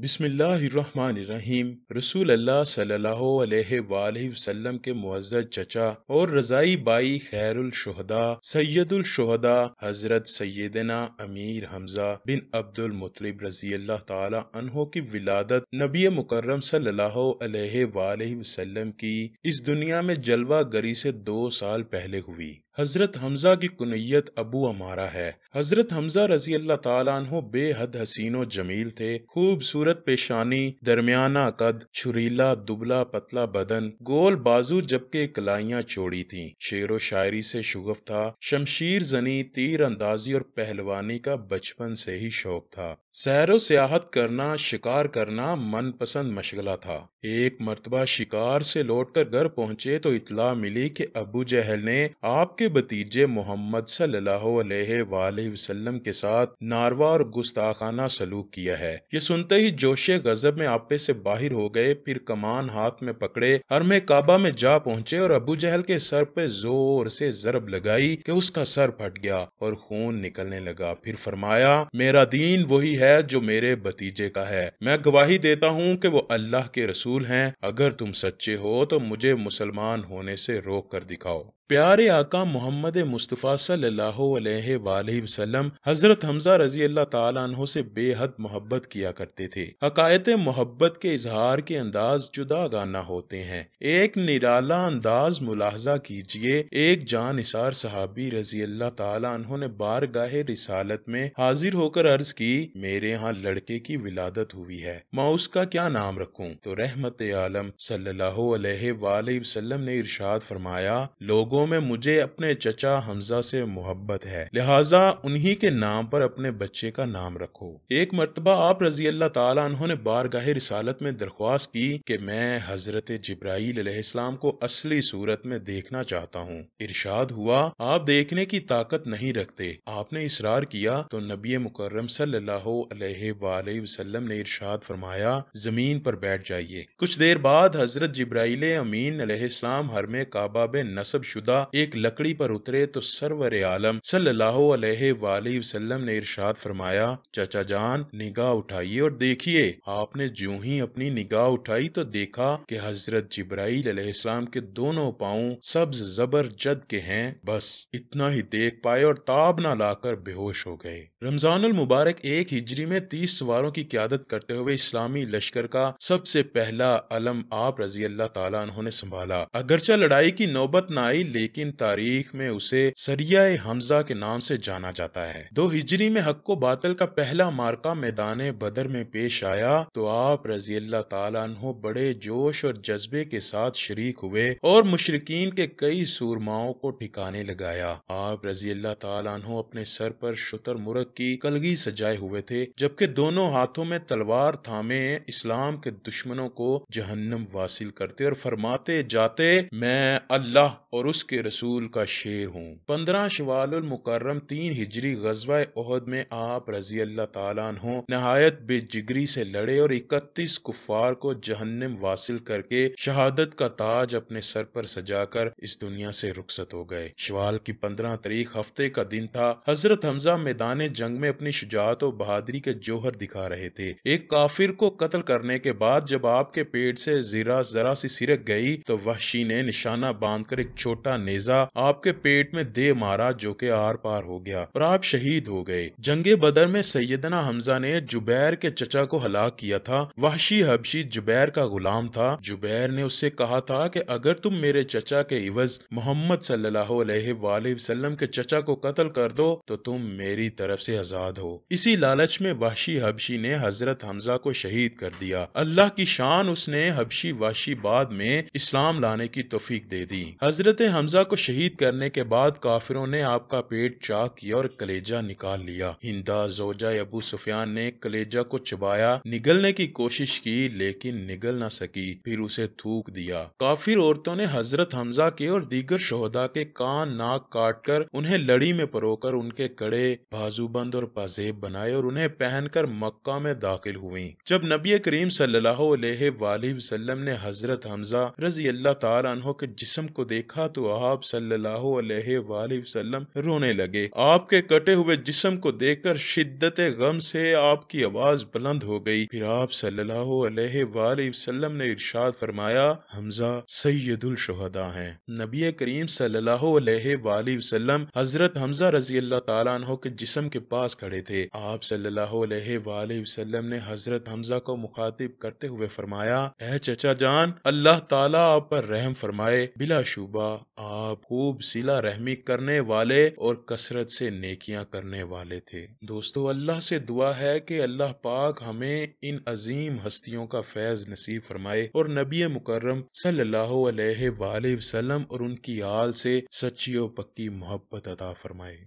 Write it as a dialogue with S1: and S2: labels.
S1: बिस्मिल्लाहिर्रहमानिर्रहीम रसूल अल्लाह सल्लल्लाहु अलैहि वसल्लम के मुआज़ चचा और रज़ाई बाई खैरुल शुहदा सैयदुल शुहदा हज़रत सैदना अमीर हमज़ा बिन अब्दुल मुतलिब रजी अल्लाह ताला अनहों की विलादत नबी मुकर्रम सल्लल्लाहु अलैहि वसल्लम की इस दुनिया में जलवा गरी से दो साल पहले हुई हज़रत हमज़ा की कुनैत अबू अमारा है हज़रत हमज़ा रजी अल्लाह तु बेहद हसीन व जमील थे खूबसूरत पेशानी दरमियाना कद छुरीला दुबला पतला बदन गोल बाजू जबकि कलाइयाँ चोड़ी थी शेर व शायरी से शुगफ था शमशीर जनी तीर अंदाजी और पहलवानी का बचपन से ही शौक था सैर व सियाहत करना शिकार करना मनपसंद मशगला था एक मरतबा शिकार से लौटकर घर पहुंचे तो इतला मिली कि अबू जहल ने आपके भतीजे मोहम्मद वसल्लम के साथ नारवा और गुस्ताखाना सलूक किया है ये सुनते ही जोशे गजब में आपे से बाहर हो गए फिर कमान हाथ में पकड़े हर में काबा में जा पहुंचे और अबू जहल के सर पे जोर से जरब लगाई कि उसका सर फट गया और खून निकलने लगा फिर फरमाया मेरा दीन वही है जो मेरे भतीजे का है मैं गवाही देता हूँ की वो अल्लाह के रसूल रसूल हैं अगर तुम सच्चे हो तो मुझे मुसलमान होने से रोक कर दिखाओ प्यारे आका मोहम्मद मुस्तफ़ा सल्लल्लाहु अलैहि वसल्लम हज़रत हमजा रजी अल्लाह तु से बेहद मोहब्बत किया करते थे हकायत मोहब्बत के इजहार के अंदाज जुदा गाना होते हैं एक निराला अंदाज मुलाहजा कीजिए एक जान इसार सहाबी रजी अल्लाह तु ने बार गाहे रिसालत में हाजिर होकर अर्ज की मेरे यहाँ लड़के की विलादत हुई है मैं उसका क्या नाम रखूँ तो रहमत आलम सल्लल्लाहु अलैहि वसल्लम ने इरशाद फरमाया लोगो लोगों में मुझे अपने चचा हमजा से मोहब्बत है लिहाजा उन्हीं के नाम पर अपने बच्चे का नाम रखो एक मरतबा आप रजी अल्लाह उन्होंने ने बारगाह रिसालत में दरख्वास्त की कि मैं हजरत जब्राईसलाम को असली सूरत में देखना चाहता हूँ इर्शाद हुआ आप देखने की ताकत नहीं रखते आपने इसरार किया तो नबी मुकर्रम सल्लाम ने इर्शाद फरमाया जमीन पर बैठ जाइए कुछ देर बाद हजरत जब्राहल अमीन हर में काबा बे नसब शुदा एक लकड़ी पर उतरे तो सरवर आलम सल्लाम ने इरशाद फरमाया चाचा जान निगाह उठाइए और देखिए आपने जू ही अपनी निगाह उठाई तो देखा कि हजरत जिब्राईल इस्लाम के दोनों पाओ सब्ज जबर जद के हैं बस इतना ही देख पाए और ताब ना लाकर बेहोश हो गए रमजान मुबारक एक हिजरी में तीस सवारों की क्यादत करते हुए इस्लामी लश्कर का सबसे पहला अलम आप रजी अल्लाह तला उन्होंने संभाला अगरचा लड़ाई की नौबत न आई लेकिन तारीख में उसे सरिया हमजा के नाम से जाना जाता है दो हिजरी में हक्को बातल का पहला मार्का मैदान बदर में पेश आया तो आप रजी अल्लाह तला बड़े जोश और जज्बे के साथ शरीक हुए और मुशरकिन के कई सूरमाओं को ठिकाने लगाया आप रजी अल्लाह तु अपने सर पर शुतर मुरख की कलगी सजाए हुए थे जबकि दोनों हाथों में तलवार थामे इस्लाम के दुश्मनों को जहन्नम वासिल करते और फरमाते जाते मैं अल्लाह और उसके रसूल का शेर हूँ पंद्रह शवालमकर्रम तीन हिजरी गजवा उहद में आप रजी अल्लाह हो नहायत बेजिगरी से लड़े और इकतीस कुफार को जहन्नम वासिल करके शहादत का ताज अपने सर पर सजा कर इस दुनिया से रुखसत हो गए शवाल की पंद्रह तारीख हफ्ते का दिन था हजरत हमजा मैदान जंग में अपनी शुजात और बहादरी के जोहर दिखा रहे थे एक काफिर को कत्ल करने के बाद जब आपके पेट से जीरा जरा सी सिरक गई तो वहशी ने निशाना बांधकर एक छोटा नेजा आपके पेट में दे मारा जो के आर पार हो गया और आप शहीद हो गए जंगे बदर में सैदना हमजा ने जुबैर के चचा को हलाक किया था वहशी हबशी जुबैर का गुलाम था जुबैर ने उससे कहा था की अगर तुम मेरे चचा के इवज मोहम्मद सल्लाम के चचा को कत्ल कर दो तो तुम मेरी तरफ ऐसी आजाद हो इसी लालच में वहशी हबशी ने हजरत हमजा को शहीद कर दिया अल्लाह की शान उसने हबशी वाशी बाद में इस्लाम लाने की तोफीक दे दी हजरत हज़रत हमजा को शहीद करने के बाद काफिरों ने आपका पेट चाक किया और कलेजा निकाल लिया हिंदा जोजा अबू सुफियान ने कलेजा को चबाया निगलने की कोशिश की लेकिन निगल ना सकी फिर उसे थूक दिया काफिर औरतों ने हजरत हमजा के और दीगर शोहदा के कान नाक काट कर उन्हें लड़ी में परोकर उनके कड़े बाजूबंद और पाजेब बनाए और उन्हें पहनकर मक्का में दाखिल हुई जब नबी करीम सल वसलम ने हजरत हमजा रजी अल्लाह तहो के जिसम को देखा देखा तो आप सल्लल्लाहु अलैहि वसल्लम रोने लगे आपके कटे हुए जिस्म को देखकर शिद्दत गम से आपकी आवाज बुलंद हो गई फिर आप सल्लल्लाहु अलैहि वसल्लम ने इरशाद फरमाया हमजा सैदुल शहदा है नबी करीम सल्लल्लाहु अलैहि वसल्लम हजरत हमजा रजी अल्लाह तला के जिस्म के पास खड़े थे आप सल्लल्लाहु अलैहि वसल्लम ने हजरत हमजा को मुखातिब करते हुए फरमाया है चचा जान अल्लाह ताला आप पर रहम फरमाए बिला शुबा आप खूब सिला रहमी करने वाले और कसरत से नेकियां करने वाले थे दोस्तों अल्लाह से दुआ है कि अल्लाह पाक हमें इन अजीम हस्तियों का फैज नसीब फरमाए और नबी मुकर्रम सल्लल्लाहु अलैहि वसल्लम और उनकी आल से सच्ची और पक्की मोहब्बत अदा फरमाए